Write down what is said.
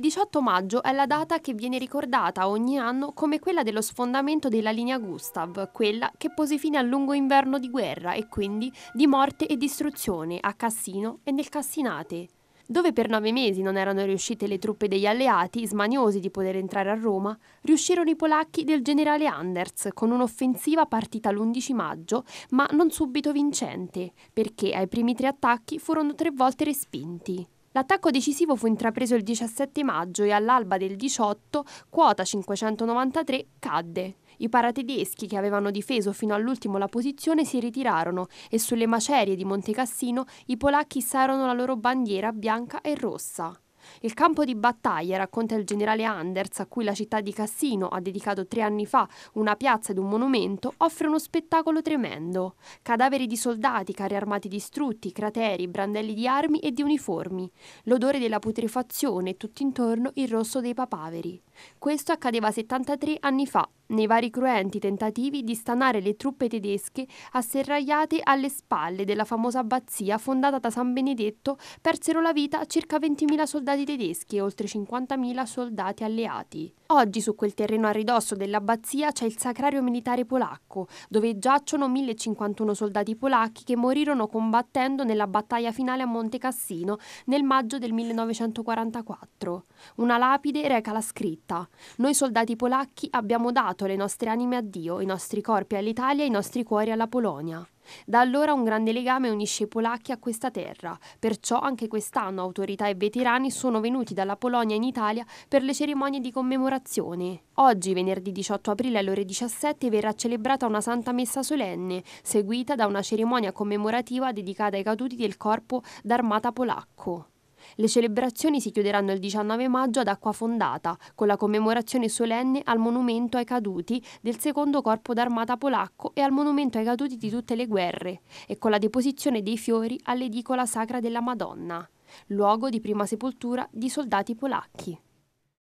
Il 18 maggio è la data che viene ricordata ogni anno come quella dello sfondamento della linea Gustav, quella che pose fine al lungo inverno di guerra e quindi di morte e distruzione a Cassino e nel Cassinate. Dove per nove mesi non erano riuscite le truppe degli alleati, smaniosi di poter entrare a Roma, riuscirono i polacchi del generale Anders con un'offensiva partita l'11 maggio, ma non subito vincente, perché ai primi tre attacchi furono tre volte respinti. L'attacco decisivo fu intrapreso il 17 maggio e all'alba del 18 quota 593 cadde. I paratedeschi che avevano difeso fino all'ultimo la posizione si ritirarono e sulle macerie di Monte Cassino i polacchi issarono la loro bandiera bianca e rossa. Il campo di battaglia, racconta il generale Anders, a cui la città di Cassino ha dedicato tre anni fa una piazza ed un monumento, offre uno spettacolo tremendo. Cadaveri di soldati, carri armati distrutti, crateri, brandelli di armi e di uniformi, l'odore della putrefazione e tutto intorno il rosso dei papaveri. Questo accadeva 73 anni fa nei vari cruenti tentativi di stanare le truppe tedesche asserragliate alle spalle della famosa abbazia fondata da San Benedetto, persero la vita circa 20.000 soldati tedeschi e oltre 50.000 soldati alleati. Oggi su quel terreno a ridosso dell'abbazia c'è il sacrario militare polacco, dove giacciono 1051 soldati polacchi che morirono combattendo nella battaglia finale a Monte Cassino nel maggio del 1944. Una lapide reca la scritta: Noi soldati polacchi abbiamo dato donato le nostre anime a Dio, i nostri corpi all'Italia e i nostri cuori alla Polonia. Da allora un grande legame unisce i polacchi a questa terra, perciò anche quest'anno autorità e veterani sono venuti dalla Polonia in Italia per le cerimonie di commemorazione. Oggi, venerdì 18 aprile alle ore 17, verrà celebrata una santa messa solenne, seguita da una cerimonia commemorativa dedicata ai caduti del corpo d'armata polacco. Le celebrazioni si chiuderanno il 19 maggio ad Acqua Fondata, con la commemorazione solenne al monumento ai caduti del secondo corpo d'armata polacco e al monumento ai caduti di tutte le guerre e con la deposizione dei fiori all'edicola sacra della Madonna, luogo di prima sepoltura di soldati polacchi.